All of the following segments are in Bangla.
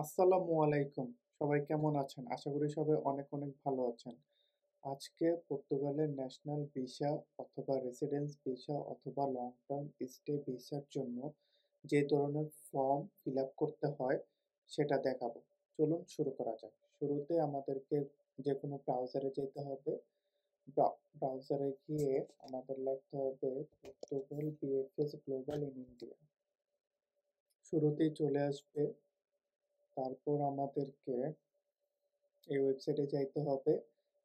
আসসালামু আলাইকুম সবাই কেমন আছেন আশা করি সবাই অনেক অনেক ভালো আছেন আজকে পর্তুগালের ন্যাশনাল ভিসা অথবা রেসিডেন্স ভিসা অথবা লং টার্ম স্টে ভিসার জন্য যে ধরনের ফর্ম ফিল করতে হয় সেটা দেখাবো চলুন শুরু করা যাক শুরুতে আমাদেরকে যে কোনো ব্রাউজারে যেতে হবে ব্রাউজারে গিয়ে আমাদের লাগতে হবে Portugal VFS Global in India শুরুতেই চলে আসবে তারপর আমাদেরকে এই ওয়েবসাইটে যাইতে হবে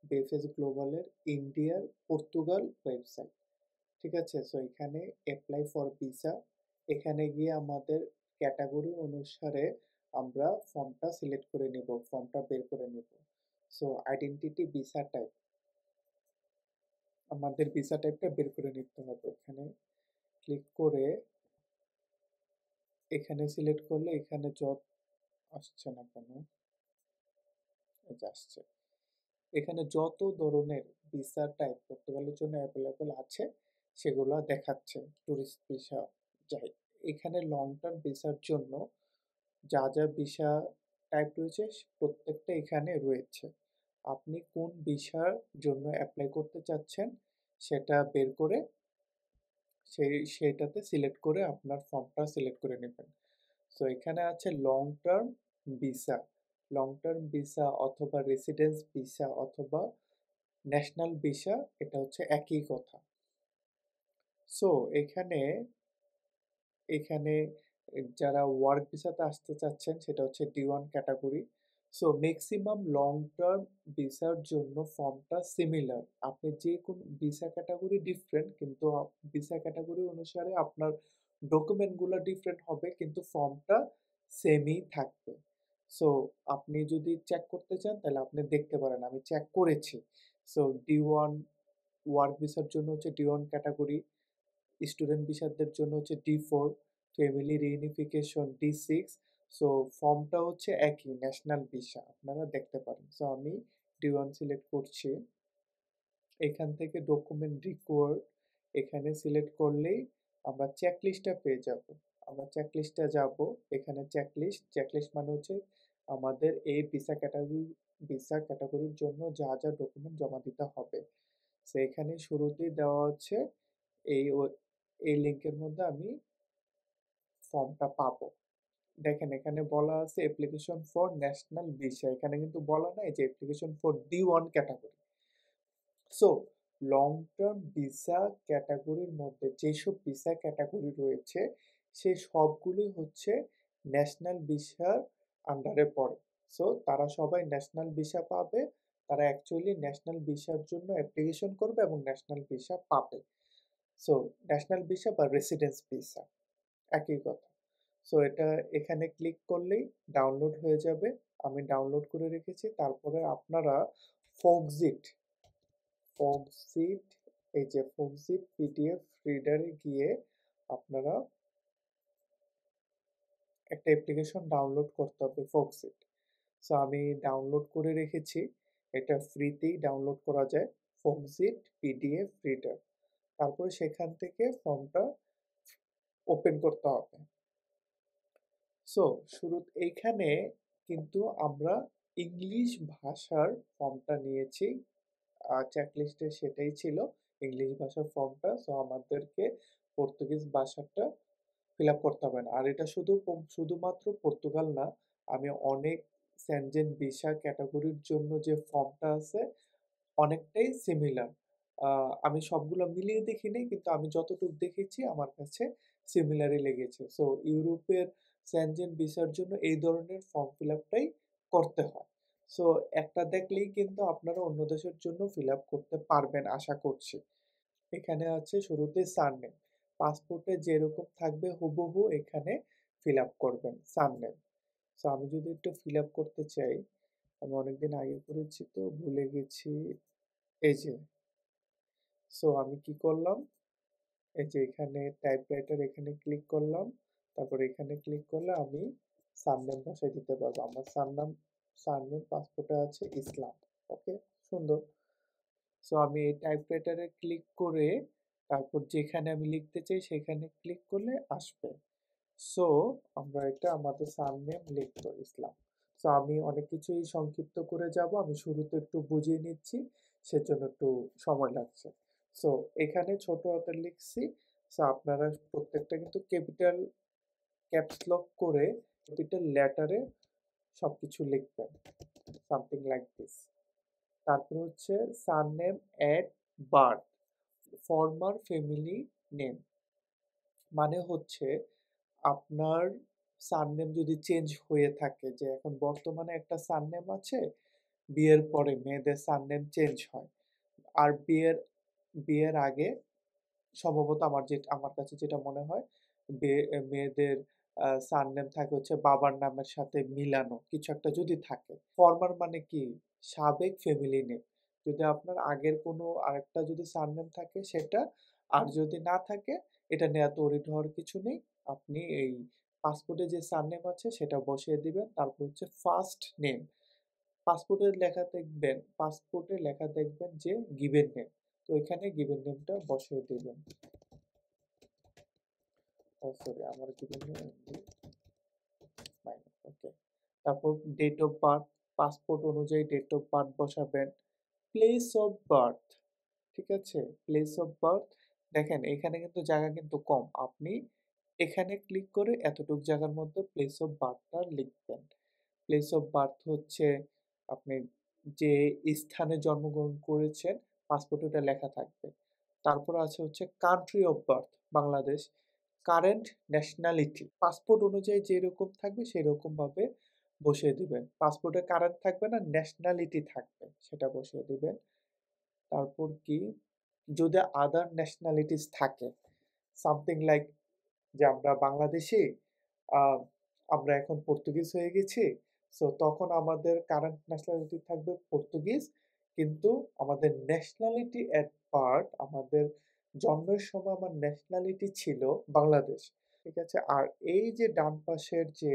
বিএফএস গ্লোবালের ইন্ডিয়ার পর্তুগাল ওয়েবসাইট ঠিক আছে সো এখানে অ্যাপ্লাই ফর ভিসা এখানে গিয়ে আমাদের ক্যাটাগরি অনুসারে আমরা ফর্মটা সিলেক্ট করে নেব ফর্মটা বের করে নেব সো আইডেন্টিটি ভিসা টাইপ আমাদের ভিসা টাইপটা বের করে নিতে হবে এখানে ক্লিক করে এখানে সিলেক্ট করলে এখানে যত আসছে না কেন আসছে এখানে যত ধরনের ভিসা টাইপ পর্তুগালের জন্য অ্যাভেলেবল আছে সেগুলো দেখাচ্ছে ট্যুরিস্ট ভিসা যাই এখানে লং টার্ম ভিসার জন্য যা যা ভিসা টাইপ রয়েছে প্রত্যেকটা এখানে রয়েছে আপনি কোন ভিসার জন্য অ্যাপ্লাই করতে চাচ্ছেন সেটা বের করে সেই সেটাতে সিলেক্ট করে আপনার ফর্মটা সিলেক্ট করে নেবেন সো এখানে আছে long term visa long term visa অথবা রেসিডেন্স ভিসা অথবা ন্যাশনাল ভিসা এটা হচ্ছে একই কথা সো এখানে এখানে যারা ওয়ার্ক ভিসাতে আসতে চাচ্ছেন সেটা হচ্ছে D one category so maximum long term ভিসার জন্য ফর্মটা সিমিলার আপনি যে কোন ভিসা ক্যাটাগরি ডিফারেন্ট কিন্তু ভিসা ক্যাটাগরি অনুসারে আপনার ডকুমেন্টগুলো ডিফারেন্ট হবে কিন্তু ফর্মটা সেমই থাকবে সো আপনি যদি চেক করতে চান তাহলে আপনি দেখতে পারেন আমি চেক করেছি সো ডি ওয়ান ওয়ার্ক ভিসার জন্য হচ্ছে ডি ওয়ান ক্যাটাগরি স্টুডেন্ট ভিসাদের জন্য হচ্ছে D four family reunification D six so ফর্মটা হচ্ছে একই ন্যাশনাল ভিসা আপনারা দেখতে পারেন সো আমি ডি ওয়ান সিলেক্ট করছি এখান থেকে ডকুমেন্ট রিকোয়ার্ড এখানে সিলেক্ট করলেই আমরা চেকলিস্টটা পেয়ে যাব আমরা চেকলিস্টে যাব এখানে চেকলিস্ট চেকলিস্ট মানে হচ্ছে আমাদের এই ভিসা ক্যাটাগরি ভিসা ক্যাটাগরির জন্য যা যা ডকুমেন্ট জমা দিতে হবে সেখানে শুরুতেই দেওয়া হচ্ছে এই এই লিঙ্কের মধ্যে আমি ফর্মটা পাব দেখেন এখানে বলা আছে অ্যাপ্লিকেশন ফর ন্যাশনাল ভিসা এখানে কিন্তু বলা নাই যে application for D one category so long term visa ক্যাটাগরির মধ্যে যেসব ভিসা ক্যাটাগরি রয়েছে সেই সবগুলি হচ্ছে ন্যাশনাল ভিসার আন্ডারে পড়ে সো তারা সবাই ন্যাশনাল ভিসা পাবে তারা অ্যাকচুয়ালি ন্যাশনাল ভিসার জন্য অ্যাপ্লিকেশন করবে এবং ন্যাশনাল ভিসা পাবে সো ন্যাশনাল ভিসা বা রেসিডেন্স ভিসা একই কথা সো এটা এখানে ক্লিক করলেই ডাউনলোড হয়ে যাবে আমি ডাউনলোড করে রেখেছি তারপরে আপনারা ফোকজিট ফোকজিট এই যে ফোকজিট পিডিএফ রিডারে গিয়ে আপনারা একটা অ্যাপ্লিকেশন ডাউনলোড করতে হবে ফোকসিট সো আমি ডাউনলোড করে রেখেছি এটা ফ্রিতেই ডাউনলোড করা যায় ফোকসিট পিডিএফ রিডার তারপরে সেখান থেকে ফর্মটা ওপেন করতে হবে সো শুরু এইখানে কিন্তু আমরা ইংলিশ ভাষার ফর্মটা নিয়েছি চেকলিস্টে সেটাই ছিল ইংলিশ ভাষার ফর্মটা সো আমাদেরকে পর্তুগিজ ভাষাটা ফিল আপ করতে হবে না আর এটা শুধু শুধুমাত্র পর্তুগাল না আমি অনেক স্যানজেন ভিসা ক্যাটাগরির জন্য যে ফর্মটা আছে অনেকটাই সিমিলার আমি সবগুলো মিলিয়ে দেখিনি কিন্তু আমি যতটুকু দেখেছি আমার কাছে সিমিলারই লেগেছে সো ইউরোপের স্যানজেন ভিসার জন্য এই ধরনের ফর্ম ফিল আপটাই করতে হয় সো একটা দেখলেই কিন্তু আপনারা অন্য দেশের জন্য ফিল আপ করতে পারবেন আশা করছি এখানে আছে শুরুতে সারনেম পাসপোর্টে যেরকম থাকবে হুবহু এখানে ফিল আপ করবেন সামনে সো আমি যদি একটু ফিল আপ করতে চাই আমি অনেকদিন আগে করেছি তো ভুলে গেছি এই যে সো আমি কি করলাম এই যে এখানে টাইপরাইটার এখানে ক্লিক করলাম তারপর এখানে ক্লিক করলে আমি সারনেম বসাই দিতে পারবো আমার সারনাম সারনেম পাসপোর্টে আছে ইসলাম ওকে সুন্দর সো আমি এই টাইপরাইটারে ক্লিক করে তারপর যেখানে আমি লিখতে চাই সেখানে ক্লিক করলে আসবে সো আমরা এটা আমাদের সামনে লিখবো ইসলাম সো আমি অনেক কিছুই সংক্ষিপ্ত করে যাব আমি শুরুতে একটু বুঝিয়ে নিচ্ছি সেজন্য একটু সময় লাগছে সো এখানে ছোট হাতের লিখছি সো আপনারা প্রত্যেকটা কিন্তু ক্যাপিটাল ক্যাপসলক করে ক্যাপিটাল লেটারে সব কিছু লিখবেন সামথিং লাইক দিস তারপর হচ্ছে surname at birth former family name মানে হচ্ছে আপনার সারনেম যদি চেঞ্জ হয়ে থাকে যে এখন বর্তমানে একটা সারনেম আছে বিয়ের পরে মেয়েদের সারনেম চেঞ্জ হয় আর বিয়ের বিয়ের আগে সম্ভবত আমার যে আমার কাছে যেটা মনে হয় মেয়েদের সারনেম থাকে হচ্ছে বাবার নামের সাথে মিলানো কিছু একটা যদি থাকে ফর্মার মানে কি সাবেক ফ্যামিলি নেম যদি আপনার আগের কোনো আরেকটা যদি সারনেম থাকে সেটা আর যদি না থাকে এটা নেওয়া তরিট হওয়ার কিছু নেই আপনি এই পাসপোর্টে যে সারনেম আছে সেটা বসিয়ে দিবেন তারপর হচ্ছে ফার্স্ট নেম পাসপোর্টে লেখা দেখবেন পাসপোর্টে লেখা দেখবেন যে গিভেন নেম তো এখানে গিভেন নেমটা বসিয়ে দেবেন সরি oh, আমার গিভেন নেম তারপর ডেট অফ বার্থ পাসপোর্ট অনুযায়ী ডেট অফ বার্থ বসাবেন প্লেস অফ বার্থ ঠিক আছে প্লেস অফ বার্থ দেখেন এখানে কিন্তু জায়গা কিন্তু কম আপনি এখানে ক্লিক করে এতটুক জায়গার মধ্যে প্লেস অফ বার্থটা লিখবেন প্লেস অফ বার্থ হচ্ছে আপনি যে স্থানে জন্মগ্রহণ করেছেন পাসপোর্ট ওটা লেখা থাকবে তারপর আছে হচ্ছে country of birth Bangladesh current nationality passport অনুযায়ী যেরকম থাকবে সেরকমভাবে বসিয়ে দিবেন পাসপোর্টে কারেন্ট থাকবে না ন্যাশনালিটি থাকবে সেটা বসিয়ে দিবেন তারপর কি যদি আদার ন্যাশনালিটিস থাকে সামথিং লাইক যে আমরা বাংলাদেশি আমরা এখন পর্তুগিজ হয়ে গেছি সো তখন আমাদের কারেন্ট ন্যাশনালিটি থাকবে পর্তুগিজ কিন্তু আমাদের ন্যাশনালিটি অ্যাট পার্ট আমাদের জন্মের সময় আমার ন্যাশনালিটি ছিল বাংলাদেশ ঠিক আছে আর এই যে ডান পাশের যে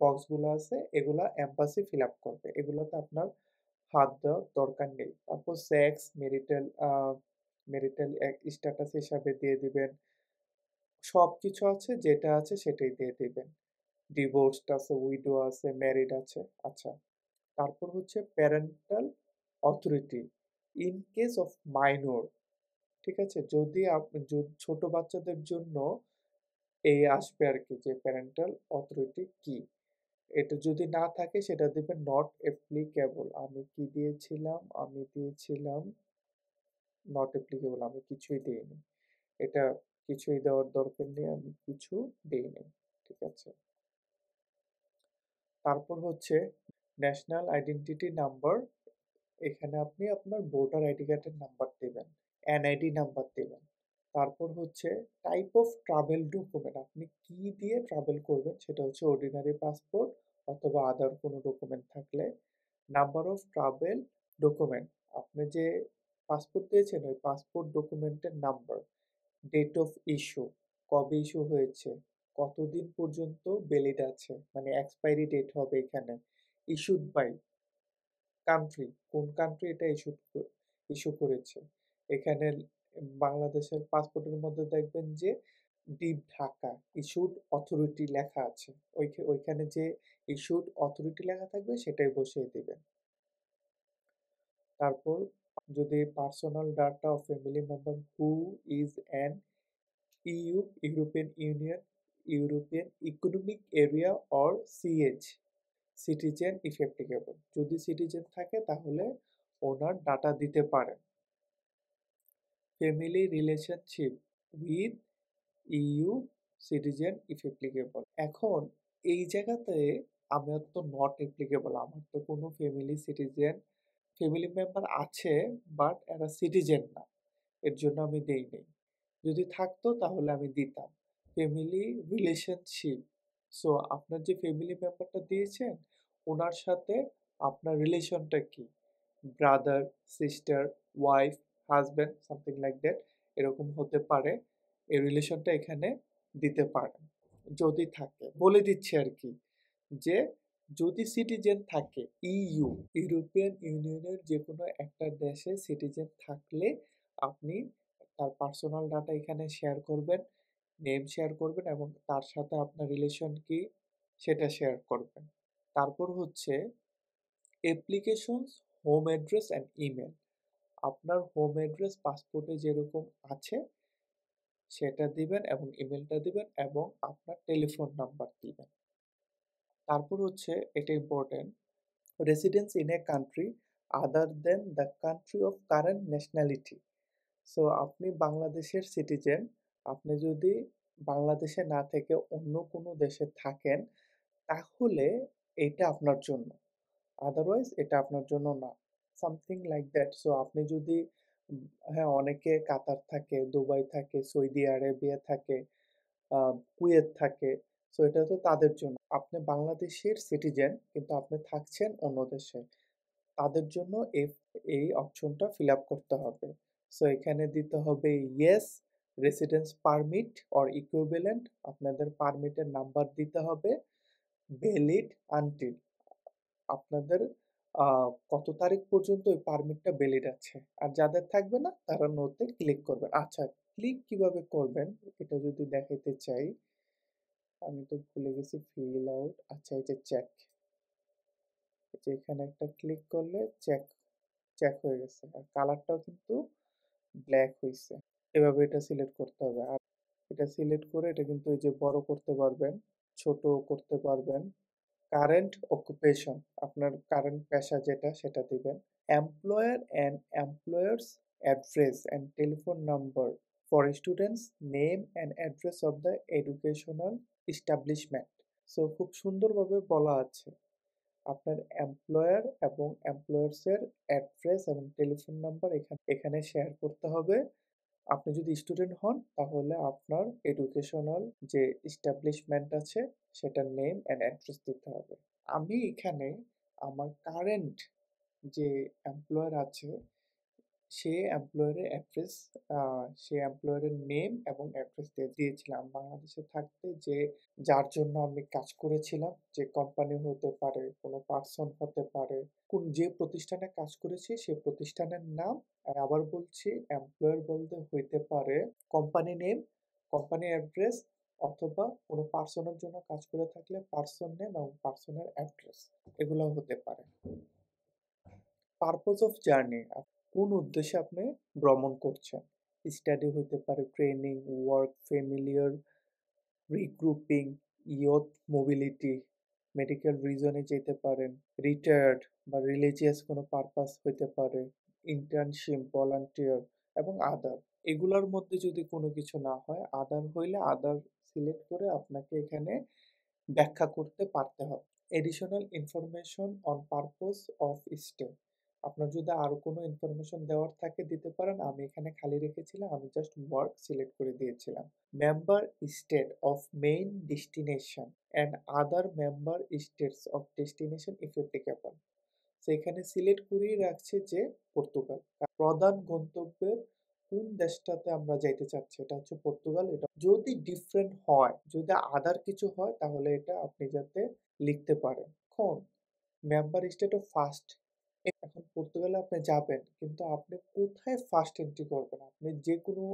বক্সগুলো আছে এগুলা অ্যাম্বাসি ফিল আপ করবে এগুলোতে আপনার হাত দেওয়ার দরকার নেই তারপর সেক্স মেরিটাল মেরিটাল স্ট্যাটাস হিসাবে দিয়ে দিবেন সব কিছু আছে যেটা আছে সেটাই দিয়ে দিবেন ডিভোর্সড আছে উইডো আছে ম্যারিড আছে আচ্ছা তারপর হচ্ছে parental authority in case of minor ঠিক আছে যদি ছোট বাচ্চাদের জন্য এই আসবে আর কি যে প্যারেন্টাল অথরিটি কি এটা যদি না থাকে সেটা দেবেন নট অ্যাপ্লিকেবল আমি কি দিয়েছিলাম আমি দিয়েছিলাম নট অ্যাপ্লিকেবল আমি কিছুই দিইনি এটা কিছুই দেওয়ার দরকার নেই আমি কিছু দিইনি ঠিক আছে তারপর হচ্ছে ন্যাশনাল আইডেন্টিটি নাম্বার এখানে আপনি আপনার ভোটার আইডি কার্ডের নাম্বার দেবেন এনআইডি নাম্বার দেবেন তারপর হচ্ছে টাইপ অফ ট্রাভেল ডকুমেন্ট আপনি কি দিয়ে ট্রাভেল করবেন সেটা হচ্ছে অর্ডিনারি পাসপোর্ট অথবা আদার কোনো ডকুমেন্ট থাকলে নাম্বার অফ ট্রাভেল ডকুমেন্ট আপনি যে পাসপোর্ট দিয়েছেন ওই পাসপোর্ট ডকুমেন্টের নাম্বার ডেট অফ ইস্যু কবে ইস্যু হয়েছে কতদিন পর্যন্ত ভ্যালিড আছে মানে এক্সপায়ারি ডেট হবে এখানে ইস্যুড বাই কান্ট্রি কোন কান্ট্রি এটা ইস্যু ইস্যু করেছে এখানে বাংলাদেশের পাসপোর্টের মধ্যে দেখবেন যে ডিপ ঢাকা ইস্যুড অথরিটি লেখা আছে ওইখানে যে ইস্যুড অথরিটি লেখা থাকবে সেটাই বসিয়ে দিবেন তারপর যদি personal data of family member who is an EU European Union European Economic Area or CH citizen if applicable যদি সিটিজেন থাকে তাহলে ওনার ডাটা দিতে পারেন family relationship with EU citizen if applicable এখন এই জায়গাতে আমার তো নট অ্যাপ্লিকেবল আমার তো কোনো ফ্যামিলি সিটিজেন ফ্যামিলি মেম্বার আছে বাট এরা সিটিজেন না এর জন্য আমি দেই নেই যদি থাকতো তাহলে আমি দিতাম ফ্যামিলি রিলেশনশিপ সো আপনার যে ফ্যামিলি মেম্বারটা দিয়েছেন ওনার সাথে আপনার রিলেশনটা কি brother sister wife husband something like that এরকম হতে পারে এই রিলেশনটা এখানে দিতে পারেন যদি থাকে বলে দিচ্ছে আর কি যে যদি সিটিজেন থাকে ইইউ ইউরোপিয়ান ইউনিয়নের যে কোনো একটা দেশে সিটিজেন থাকলে আপনি তার পার্সোনাল ডাটা এখানে শেয়ার করবেন নেম শেয়ার করবেন এবং তার সাথে আপনার রিলেশন কি সেটা শেয়ার করবেন তারপর হচ্ছে applicant's home address and email আপনার হোম অ্যাড্রেস পাসপোর্টে যেরকম আছে সেটা দিবেন এবং ইমেলটা দিবেন এবং আপনার টেলিফোন নাম্বার দিবেন তারপর হচ্ছে এটা important residence in a country other than the country of current nationality so আপনি বাংলাদেশের সিটিজেন আপনি যদি বাংলাদেশে না থেকে অন্য কোনো দেশে থাকেন তাহলে এটা আপনার জন্য আদারওয়াইজ এটা আপনার জন্য না সামথিং লাইক দ্যাট সো আপনি যদি হ্যাঁ অনেকে কাতার থাকে দুবাই থাকে সৌদি আরেবিয়া থাকে কুয়েত থাকে সো এটা তো তাদের জন্য আপনি বাংলাদেশের সিটিজেন কিন্তু আপনি থাকছেন অন্য দেশে তাদের জন্য এই এই অপশনটা ফিল আপ করতে হবে সো এখানে দিতে হবে yes residence permit or equivalent আপনাদের পারমিটের নাম্বার দিতে হবে ভ্যালিড আনটিল আপনাদের কত তারিখ পর্যন্ত ওই পারমিটটা বেলিড আছে আর যাদের থাকবে না তারা নোতে ক্লিক করবেন আচ্ছা ক্লিক কিভাবে করবেন এটা যদি দেখাতে চাই আমি তো ভুলে গেছি ফিল আউট আচ্ছা এটা চেক যে এখানে একটা ক্লিক করলে চেক চেক হয়ে গেছে আর কালারটাও কিন্তু ব্ল্যাক হয়েছে এভাবে এটা সিলেক্ট করতে হবে আর এটা সিলেক্ট করে এটা কিন্তু এই যে বড় করতে পারবেন ছোট করতে পারবেন কারেন্ট অকুপেশন আপনার কারেন্ট পেশা যেটা সেটা দিবেন employer and employer's address and telephone number for students name and address of the educational establishment so খুব সুন্দরভাবে বলা আছে আপনার এমপ্লয়ার এবং এমপ্লয়ার্সের অ্যাড্রেস এবং টেলিফোন নাম্বার এখানে এখানে শেয়ার করতে হবে আপনি যদি স্টুডেন্ট হন তাহলে আপনার এডুকেশনাল যে এস্টাবলিশমেন্ট আছে সেটার নেম অ্যান্ড অ্যাড্রেস দিতে হবে আমি এখানে আমার কারেন্ট যে এমপ্লয়ার আছে সে এমপ্লয়ারের অ্যাড্রেস সে এমপ্লয়ারের নেম এবং অ্যাড্রেস দিয়ে দিয়েছিলাম বাংলাদেশে থাকতে যে যার জন্য আমি কাজ করেছিলাম যে কোম্পানি হতে পারে কোনো পার্সন হতে পারে কোন যে প্রতিষ্ঠানে কাজ করেছি সে প্রতিষ্ঠানের নাম আর আবার বলছি এমপ্লয়ার বলতে হইতে পারে কোম্পানি নেম কোম্পানি অ্যাড্রেস অথবা কোনো পার্সনের জন্য কাজ করে থাকলে পার্সন নেম এবং পার্সনের অ্যাড্রেস এগুলো হতে পারে পারপোজ অফ জার্নি কোন উদ্দেশ্যে আপনি ভ্রমণ করছেন স্টাডি হইতে পারে training work familiar regrouping youth mobility medical রিজনে যেতে পারেন রিটায়ার্ড বা রিলিজিয়াস কোনো পারপাস হইতে পারে ইন্টার্নশিপ ভলান্টিয়ার এবং আদার এগুলোর মধ্যে যদি কোনো কিছু না হয় আদার হইলে আদার সিলেক্ট করে আপনাকে এখানে ব্যাখ্যা করতে পারতে হবে additional information on purpose of stay আপনার যদি আর কোনো ইনফরমেশন দেওয়ার থাকে দিতে পারেন আমি এখানে খালি রেখেছিলাম আমি জাস্ট ওয়ার্ক সিলেক্ট করে দিয়েছিলাম member state of main destination and other member states of destination if applicable সেখানে সিলেক্ট করেই রাখছে যে পর্তুগাল প্রধান গন্তব্যের কোন দেশটাতে আমরা যাইতে চাচ্ছি এটা হচ্ছে পর্তুগাল এটা যদি ডিফারেন্ট হয় যদি আদার কিছু হয় তাহলে এটা আপনি যাতে লিখতে পারেন এখন মেম্বার স্টেট অফ ফার্স্ট এখন পর্তুগালে আপনি যাবেন কিন্তু আপনি কোথায় ফার্স্ট এন্ট্রি করবেন আপনি যে কোনো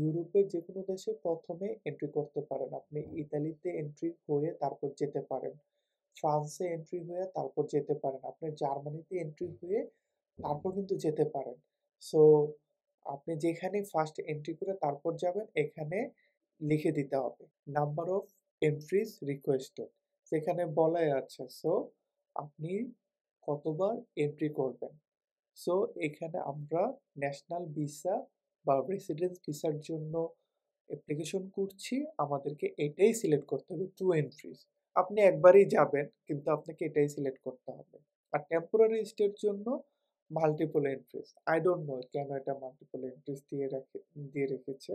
ইউরোপের যে কোনো দেশে প্রথমে এন্ট্রি করতে পারেন আপনি ইতালিতে এন্ট্রি হয়ে তারপর যেতে পারেন ফ্রান্সে এন্ট্রি হয়ে তারপর যেতে পারেন আপনি জার্মানিতে এন্ট্রি হয়ে তারপর কিন্তু যেতে পারেন সো আপনি যেখানে ফার্স্ট এন্ট্রি করে তারপর যাবেন এখানে লিখে দিতে হবে নাম্বার অফ এন্ট্রিজ রিকোয়েস্টেড সেখানে বলাই আছে সো আপনি কতবার এন্ট্রি করবেন সো এখানে আমরা ন্যাশনাল ভিসা বা রেসিডেন্স ভিসার জন্য অ্যাপ্লিকেশন করছি আমাদেরকে এটাই সিলেক্ট করতে হবে টু এন্ট্রিজ আপনি একবারই যাবেন কিন্তু আপনাকে এটাই সিলেক্ট করতে হবে আর টেম্পোরারি স্টের জন্য multiple entries I don't know কেন এটা মাল্টিপল এন্ট্রিজ দিয়ে রাখে দিয়ে রেখেছে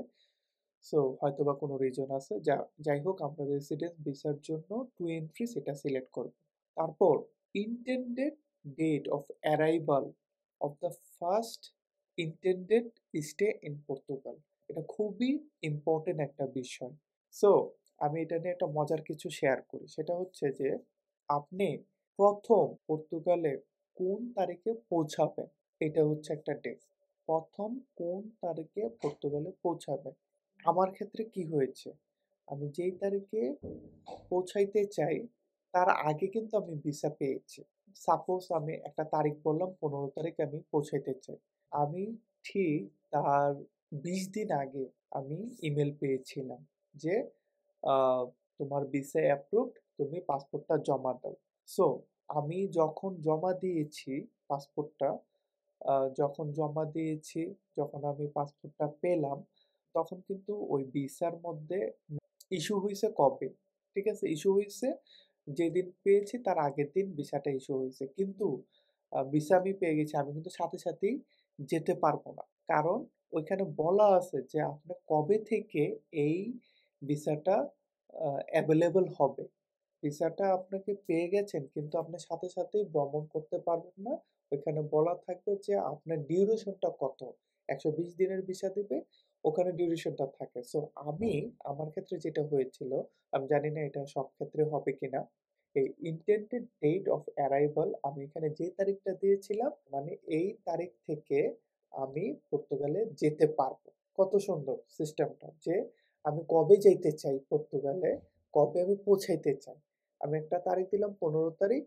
সো হয়তো বা কোনো রিজন আছে যা যাই হোক আমরা রেসিডেন্স ভিসার জন্য টু এন্ট্রিজ এটা সিলেক্ট করব তারপর intended date of arrival of the first intended stay in Portugal এটা খুবই ইম্পর্টেন্ট একটা বিষয় সো আমি এটা নিয়ে একটা মজার কিছু শেয়ার করি সেটা হচ্ছে যে আপনি প্রথম পর্তুগালে কোন তারিখে পৌঁছাবেন এটা হচ্ছে একটা ডেট প্রথম কোন তারিখে পর্তুগালে পৌঁছাবেন আমার ক্ষেত্রে কি হয়েছে আমি যেই তারিখে পৌঁছাইতে চাই তার আগে কিন্তু আমি ভিসা পেয়েছি সাপোজ আমি একটা তারিখ বললাম পনেরো তারিখ আমি পৌঁছাইতে চাই আমি ঠিক তার বিশ দিন আগে আমি ইমেল পেয়েছিলাম যে তোমার ভিসা অ্যাপ্রুভড তুমি পাসপোর্টটা জমা দাও সো আমি যখন জমা দিয়েছি পাসপোর্টটা যখন জমা দিয়েছি যখন আমি পাসপোর্টটা পেলাম তখন কিন্তু ওই ভিসার মধ্যে ইস্যু হয়েছে কবে ঠিক আছে ইস্যু হয়েছে যেদিন পেয়েছি তার আগের দিন ভিসাটা ইস্যু হয়েছে কিন্তু ভিসা আমি পেয়ে গেছি আমি কিন্তু সাথে সাথেই যেতে পারবো না কারণ ওইখানে বলা আছে যে আপনার কবে থেকে এই ভিসাটা অ্যাভেলেবল হবে ভিসাটা আপনাকে পেয়ে গেছেন কিন্তু আপনি সাথে সাথেই ভ্রমণ করতে পারবেন না ওইখানে বলা থাকবে যে আপনার ডিউরেশনটা কত একশো বিশ দিনের ভিসা দিবে ওখানে ডিউরেশনটা থাকে। সো আমি আমার ক্ষেত্রে যেটা হয়েছিল, আমি জানি না এটা সব ক্ষেত্রে হবে কিনা। এই ইন্টেন্টেড ডেট অফ অ্যারাইভাল আমি এখানে যে তারিখটা দিয়েছিলাম, মানে এই তারিখ থেকে আমি পর্তুগালে যেতে পারবো। কত সুন্দর সিস্টেমটা যে আমি কবে যেতে চাই পর্তুগালে, কবে আমি পৌঁছাইতে চাই। আমি একটা তারিখ দিলাম পনেরো তারিখ।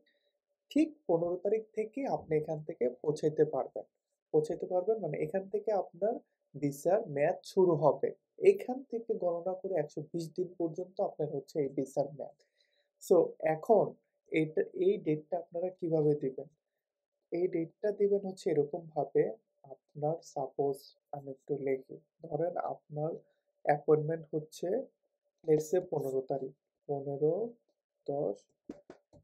ঠিক পনেরো তারিখ থেকে আপনি এখান থেকে পৌঁছাইতে পারবেন। পৌঁছাইতে পারবেন মানে এখান থেকে আপনার ভিসার মেয়াদ শুরু হবে এখান থেকে গণনা করে একশো বিশ দিন পর্যন্ত আপনার হচ্ছে এই ভিসার মেয়াদ সো এখন এটা এই ডেটটা আপনারা কিভাবে দিবেন এই ডেটটা দিবেন হচ্ছে এরকমভাবে আপনার সাপোজ আমি একটু লেখি ধরেন আপনার অ্যাপয়েন্টমেন্ট হচ্ছে লেসে পনেরো তারিখ পনেরো দশ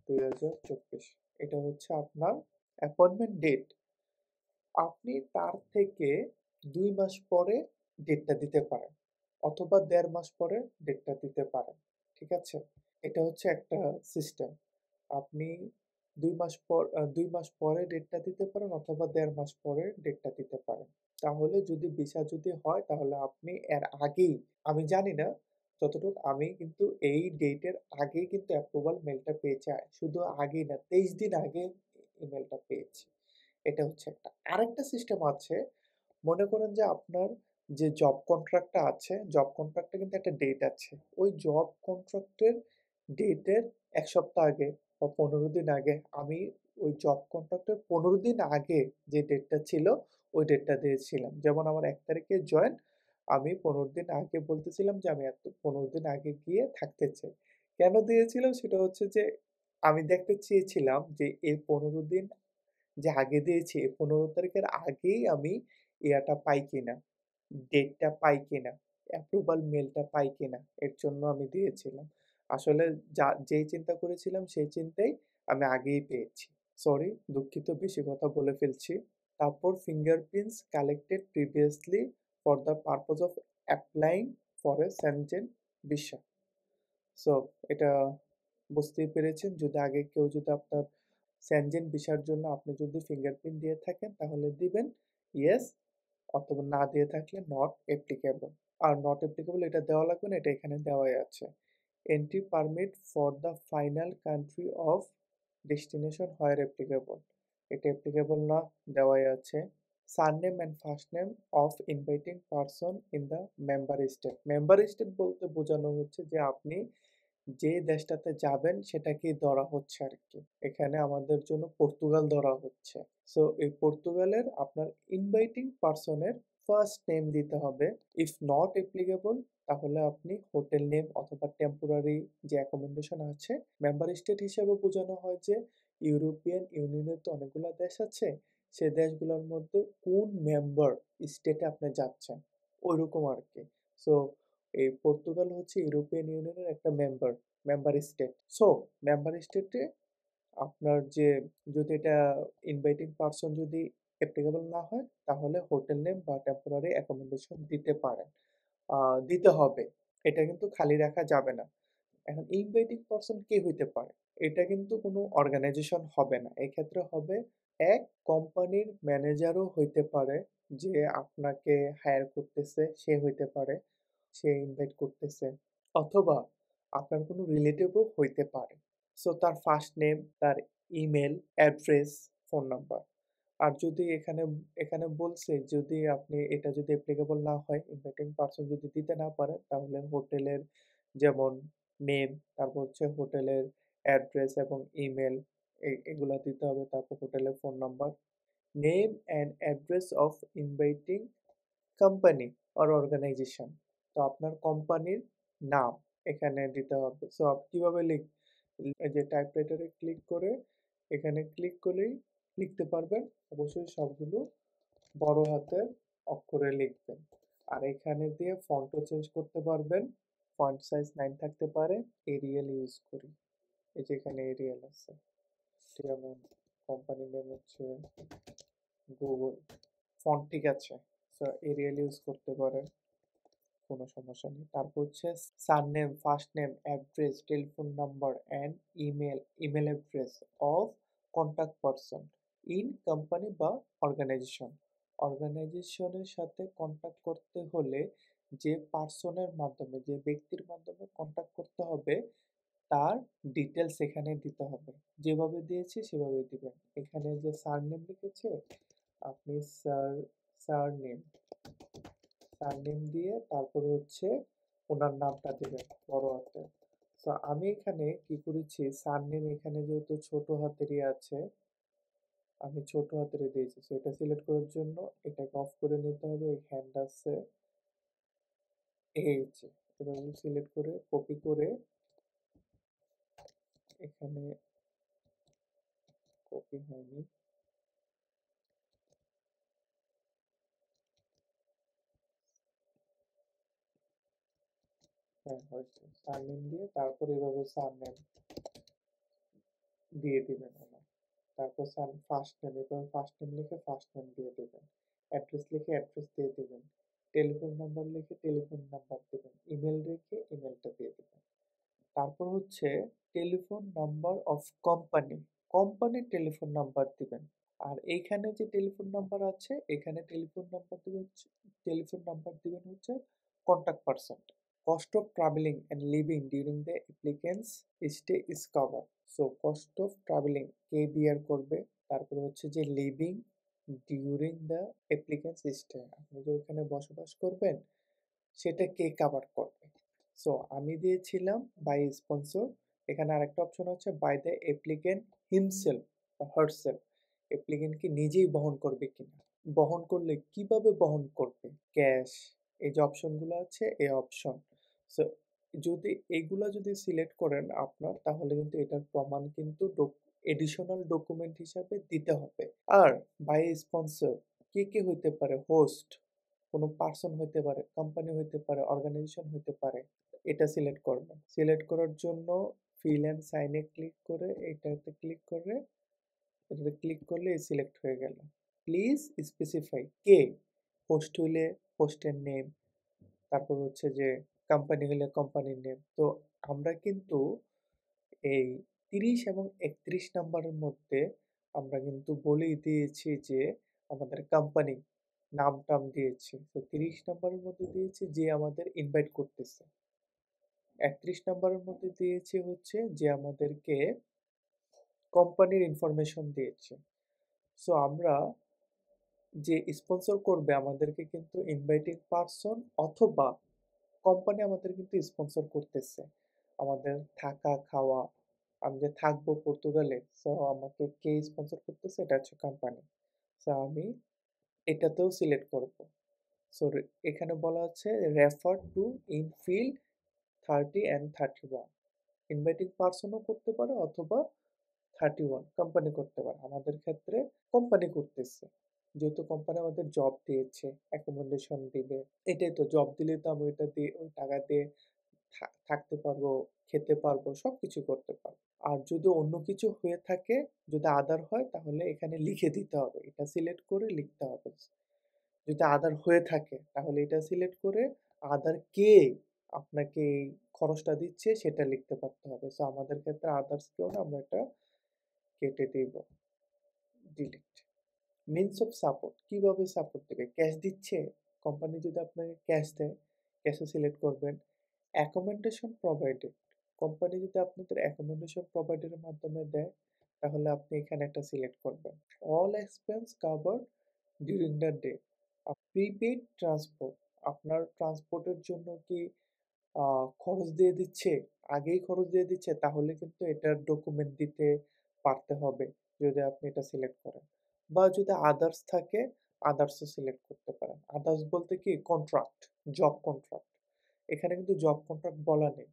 দুই হাজার চব্বিশ এটা হচ্ছে আপনার অ্যাপয়েন্টমেন্ট ডেট আপনি তার থেকে দুই মাস পরে ডেটটা দিতে পারেন অথবা দেড় মাস পরে ডেটটা দিতে পারেন ঠিক আছে এটা হচ্ছে একটা সিস্টেম আপনি দুই মাস পর দুই মাস পরে ডেটটা দিতে পারেন অথবা দেড় মাস পরে ডেটটা দিতে পারেন তাহলে যদি ভিসা যদি হয় তাহলে আপনি এর আগেই আমি জানি না যতটুকু আমি কিন্তু এই ডেটের আগেই কিন্তু অ্যাপ্রুভাল মেলটা পেয়েছি শুধু আগেই না তেইশ দিন আগে ইমেলটা পেয়েছি এটা হচ্ছে একটা আরেকটা সিস্টেম আছে মনে করেন যে আপনার যে জব কন্ট্রাক্টটা আছে জব কন্ট্রাক্টে কিন্তু একটা ডেট আছে ওই জব কন্ট্রাক্টের ডেটের এক সপ্তাহ আগে বা পনেরো দিন আগে আমি ওই জব কন্ট্রাক্টের পনেরো দিন আগে যে ডেটটা ছিল ওই ডেটটা দিয়েছিলাম যেমন আমার এক তারিখে জয়েন আমি পনেরো দিন আগে বলতেছিলাম যে আমি এত পনেরো দিন আগে গিয়ে থাকতে চাই কেন দিয়েছিলাম সেটা হচ্ছে যে আমি দেখতে চেয়েছিলাম যে এই পনেরো দিন যে আগে দিয়েছি এই পনেরো তারিখের আগেই আমি ইয়াটা পাই কিনা ডেটটা পাই কিনা অ্যাপ্রুভাল মেলটা পাই কিনা এর জন্য আমি দিয়েছিলাম আসলে যা যেই চিন্তা করেছিলাম সেই চিন্তাই আমি আগেই পেয়েছি সরি দুঃখিত বেশি কথা বলে ফেলছি তারপর fingerprints collected previously for the purpose of applying for a Schengen বিশ্বাস সো এটা বুঝতেই পেরেছেন যদি আগে কেউ যদি আপনার স্যানজেন বিশার জন্য আপনি যদি ফিঙ্গারপ্রিন্ট দিয়ে থাকেন তাহলে দিবেন ইয়েস অথবা না দিয়ে থাকলে নট অ্যাপ্লিকেবল আর নট অ্যাপ্লিকেবল এটা দেওয়া লাগবে না এটা এখানে দেওয়াই আছে entry permit for the final country of destination where applicable এটা অ্যাপ্লিকেবল না দেওয়াই আছে name and first name of inviting person in the member state member state বলতে বোঝানো হচ্ছে যে আপনি যে দেশটাতে যাবেন সেটাকেই ধরা হচ্ছে আর কি এখানে আমাদের জন্য পর্তুগাল ধরা হচ্ছে। সো এই পর্তুগালের আপনার ইনভাইটিং পার্সনের ফার্স্ট নেম দিতে হবে। ইফ নট অ্যাপ্লিকেবল তাহলে আপনি হোটেল নেম অথবা টেম্পোরারি যে অ্যাকোমেন্ডেশন আছে মেম্বার স্টেট হিসেবে বোঝানো হয় যে ইউরোপিয়ান ইউনিয়নের তো অনেকগুলা দেশ আছে। সে দেশগুলোর মধ্যে কোন মেম্বার স্টেটে আপনি যাচ্ছেন ওইরকম কি সো এই পর্তুগাল হচ্ছে ইউরোপিয়ান ইউনিয়নের একটা member member state so member স্টেটে আপনার যে যদি এটা ইনভাইটিং পারসন যদি অ্যাপ্লিকেবল না হয় তাহলে হোটেল নেম বা টেম্পোরারি অ্যাকোমোডেশন দিতে পারেন দিতে হবে এটা কিন্তু খালি রাখা যাবে না এখন ইনভাইটিং পারসন কে হইতে পারে এটা কিন্তু কোনো অর্গানাইজেশন হবে না এক্ষেত্রে হবে এক কোম্পানির ম্যানেজারও হইতে পারে যে আপনাকে হায়ার করতেছে সে হইতে পারে সে ইনভাইট করতেছে অথবা আপনার কোনো রিলেটিভও হইতে পারে সো তার ফার্স্ট নেম তার ইমেল অ্যাড্রেস ফোন নাম্বার আর যদি এখানে এখানে বলছে যদি আপনি এটা যদি অ্যাপ্লিকেবল না হয় ইনভাইটিং পার্সন যদি দিতে না পারে তাহলে হোটেলের যেমন নেম তারপর হচ্ছে হোটেলের অ্যাড্রেস এবং ইমেল এগুলো দিতে হবে তারপর হোটেলের phone number name and address of inviting company or organization তো আপনার কোম্পানির নাম এখানে দিতে হবে সো কীভাবে লিখ যে টাইপরাইটারে ক্লিক করে এখানে ক্লিক করলেই লিখতে পারবেন অবশ্যই সবগুলো বড় হাতের অক্ষরে লিখবেন আর এখানে দিয়ে ফন্টও চেঞ্জ করতে পারবেন ফন্ট সাইজ নাইন থাকতে পারে এরিয়াল ইউজ করি এই যে এখানে এরিয়াল আছে যেমন কোম্পানি নেম হচ্ছে গুগল ফন্ট ঠিক আছে সো এরিয়াল ইউজ করতে পারেন কোনো সমস্যা নেই তারপর হচ্ছে surname first name address telephone number and email email address of contact person in company বা অর্গানাইজেশন অর্গানাইজেশনের সাথে কন্ট্যাক্ট করতে হলে যে পার্সনের মাধ্যমে যে ব্যক্তির মাধ্যমে কন্ট্যাক্ট করতে হবে তার ডিটেলস এখানে দিতে হবে যেভাবে দিয়েছে সেভাবে দিবেন এখানে যে সার নেম লিখেছে আপনি স্যার সার নেম নেম দিয়ে তারপর হচ্ছে ওনার নামটা দেবেন বড় হাতে তো আমি এখানে কি করেছি নেম এখানে যেহেতু ছোট হাতেরই আছে আমি ছোট হাতেরই দিয়েছি তো এটা সিলেক্ট করার জন্য এটাকে অফ করে নিতে হবে হ্যান্ড আছে এই যে এবার আমি সিলেক্ট করে কপি করে এখানে কপি হয়নি হ্যাঁ সারনেম দিয়ে তারপর এভাবে সারনেম দিয়ে দিবেন আমার তারপর সার ফার্স্ট নেম এভাবে ফার্স্ট নেম লিখে ফার্স্ট নেম দিয়ে দেবেন অ্যাড্রেস লিখে অ্যাড্রেস দিয়ে দেবেন টেলিফোন নাম্বার লিখে টেলিফোন নাম্বার দেবেন ইমেল রেখে ইমেলটা দিয়ে দেবেন তারপর হচ্ছে টেলিফোন নাম্বার অফ কোম্পানি কোম্পানির টেলিফোন নাম্বার দিবেন আর এইখানে যে টেলিফোন নাম্বার আছে এখানে টেলিফোন নাম্বার দিবেন টেলিফোন নাম্বার দিবেন হচ্ছে contact person cost of traveling and living during the applicant's stay is covered so cost of traveling কে বিয়ার করবে তারপর হচ্ছে যে living during the applicant's stay আপনি যে ওখানে বসবাস করবেন সেটা কে কভার করবে সো আমি দিয়েছিলাম বাই স্পন্সর এখানে আরেকটা অপশন হচ্ছে বাই দ্য অ্যাপ্লিকেন্ট হিমসেলফ বা হার্সেলফ অ্যাপ্লিকেন্ট কি নিজেই বহন করবে কিনা বহন করলে কিভাবে বহন করবে ক্যাশ এই যে অপশনগুলো আছে এই অপশন সো যদি এগুলা যদি সিলেক্ট করেন আপনার তাহলে কিন্তু এটার প্রমাণ কিন্তু এডিশনাল ডকুমেন্ট হিসাবে দিতে হবে আর বাই স্পন্সর কে কে হইতে পারে হোস্ট কোনো পার্সন হইতে পারে কোম্পানি হইতে পারে অর্গানাইজেশন হইতে পারে এটা সিলেক্ট করবেন সিলেক্ট করার জন্য ফিল অ্যান্ড সাইনে ক্লিক করে এটাতে ক্লিক করে এটাতে ক্লিক করলে সিলেক্ট হয়ে গেল প্লিজ স্পেসিফাই কে হোস্ট হইলে হোস্টের নেম তারপর হচ্ছে যে কোম্পানি হলে কোম্পানির নেম তো আমরা কিন্তু এই তিরিশ এবং একত্রিশ নাম্বারের মধ্যে আমরা কিন্তু বলেই দিয়েছি যে আমাদের কোম্পানি নাম টাম দিয়েছি তো তিরিশ নাম্বারের মধ্যে দিয়েছি যে আমাদের ইনভাইট করতেছে একত্রিশ নাম্বারের মধ্যে দিয়েছি হচ্ছে যে আমাদেরকে কোম্পানির ইনফরমেশন দিয়েছে সো আমরা যে স্পন্সর করবে আমাদেরকে কিন্তু ইনভাইটিং পারসন অথবা কোম্পানি আমাদের কিন্তু স্পন্সর করতেছে আমাদের থাকা খাওয়া আমি যে থাকবো পর্তুগালে সো আমাকে কে স্পন্সর করতেছে এটা হচ্ছে কোম্পানি সো আমি এটাতেও সিলেক্ট করব সো এখানে বলা হচ্ছে refer to in field thirty and thirty one inviting পার্সনও করতে পারে অথবা থার্টি ওয়ান কোম্পানি করতে পারে আমাদের ক্ষেত্রে কোম্পানি করতেছে যেহেতু কোম্পানি আমাদের জব দিয়েছে অ্যাকোমোডেশন দিবে এটাই তো জব দিলে তো আমি ওইটা দিয়ে ওই টাকা দিয়ে থাকতে পারবো খেতে পারবো সব কিছু করতে পারবো আর যদি অন্য কিছু হয়ে থাকে যদি আদার হয় তাহলে এখানে লিখে দিতে হবে এটা সিলেক্ট করে লিখতে হবে যদি আদার হয়ে থাকে তাহলে এটা সিলেক্ট করে আদার কে আপনাকে এই খরচটা দিচ্ছে সেটা লিখতে পারতে হবে সো আমাদের ক্ষেত্রে আদার্স কেউ না আমরা এটা কেটে দিব ডিলিট মিনস অফ সাপোর্ট কীভাবে সাপোর্ট দেবে ক্যাশ দিচ্ছে কোম্পানি যদি আপনাকে ক্যাশ দেয় ক্যাশে সিলেক্ট করবেন অ্যাকোমেন্ডেশন প্রোভাইডেড কোম্পানি যদি আপনাদের অ্যাকোমেন্ডেশন প্রোভাইডের মাধ্যমে দেয় তাহলে আপনি এখানে একটা সিলেক্ট করবেন all expense covered during the day prepaid transport আপনার ট্রান্সপোর্টের জন্য কি খরচ দিয়ে দিচ্ছে আগেই খরচ দিয়ে দিচ্ছে তাহলে কিন্তু এটার ডকুমেন্ট দিতে পারতে হবে যদি আপনি এটা সিলেক্ট করেন বা যদি আদার্স থাকে আদার্সও সিলেক্ট করতে পারেন আদার্স বলতে কি কন্ট্রাক্ট জব কন্ট্রাক্ট এখানে কিন্তু জব কন্ট্রাক্ট বলা নেই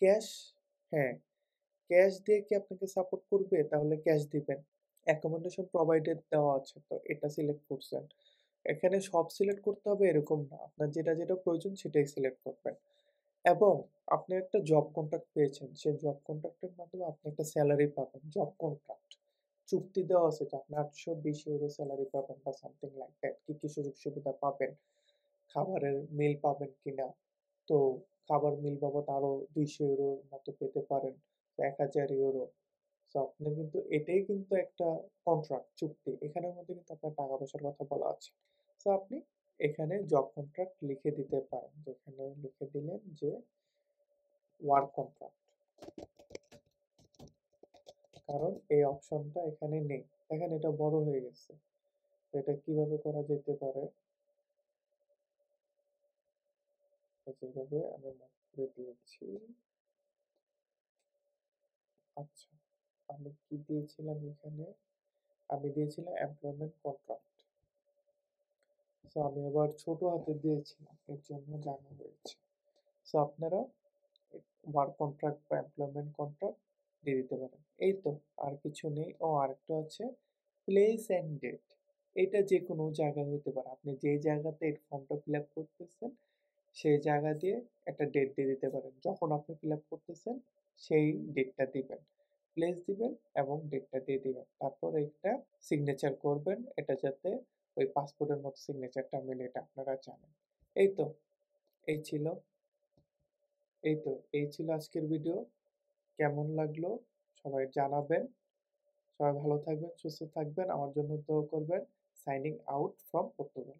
ক্যাশ হ্যাঁ ক্যাশ দিয়ে কি আপনাকে সাপোর্ট করবে তাহলে ক্যাশ দিবেন অ্যাকোমোডেশন প্রোভাইডেড দেওয়া আছে তো এটা সিলেক্ট করছেন এখানে সব সিলেক্ট করতে হবে এরকম না আপনার যেটা যেটা প্রয়োজন সেটাই সিলেক্ট করবেন এবং আপনি একটা জব কন্ট্রাক্ট পেয়েছেন সেই জব কন্ট্রাক্টের মাধ্যমে আপনি একটা স্যালারি পাবেন জব কন্ট্রাক্ট চুক্তি দেওয়া আছে যে আপনি আটশো বিশ ইউরো স্যালারি পাবেন বা সামথিং লাইক দ্যাট কি কি সুযোগ সুবিধা পাবেন খাবারের মিল পাবেন কিনা তো খাবার মিল বাবদ আরও দুইশো ইউরোর মতো পেতে পারেন এক হাজার ইউরো তো আপনি কিন্তু এটাই কিন্তু একটা কন্ট্রাক্ট চুক্তি এখানের মধ্যে কিন্তু আপনার টাকা পয়সার কথা বলা আছে তো আপনি এখানে জব কন্ট্রাক্ট লিখে দিতে পারেন যেখানে লিখে দিলেন যে ওয়ার্ক কন্ট্রাক্ট কারণ এই অপশনটা এখানে নেই দেখেন এটা বড় হয়ে গেছে এটা কিভাবে করা যেতে পারে আমি দিয়েছি আচ্ছা আমি কি দিয়েছিলাম এখানে আমি দিয়েছিলাম এমপ্লয়মেন্ট কন্ট্রাক্ট সো আমি আবার ছোট হাতে দিয়েছিলাম এর জন্য জানা হয়েছে সো আপনারা ওয়ার্ক কন্ট্রাক্ট বা এমপ্লয়মেন্ট কন্ট্রাক্ট দিয়ে দিতে পারেন এই তো আর কিছু নেই ও আরেকটা হচ্ছে প্লেস অ্যান্ড ডেট এটা যে কোনো জায়গা হইতে পারে আপনি যে জায়গাতে এই ফর্মটা ফিল আপ করতেছেন সেই জায়গা দিয়ে একটা ডেট দিয়ে দিতে পারেন যখন আপনি ফিল আপ করতেছেন সেই ডেটটা দিবেন প্লেস দিবেন এবং ডেটটা দিয়ে দিবেন তারপর একটা সিগনেচার করবেন এটা যাতে ওই পাসপোর্টের মতো সিগনেচারটা মিলে এটা আপনারা জানেন এই তো এই ছিল এই তো এই ছিল আজকের ভিডিও কেমন লাগলো সবাই জানাবেন সবাই ভালো থাকবেন সুস্থ থাকবেন আমার জন্য দোয়া করবেন সাইনিং আউট ফ্রম পর্তুগাল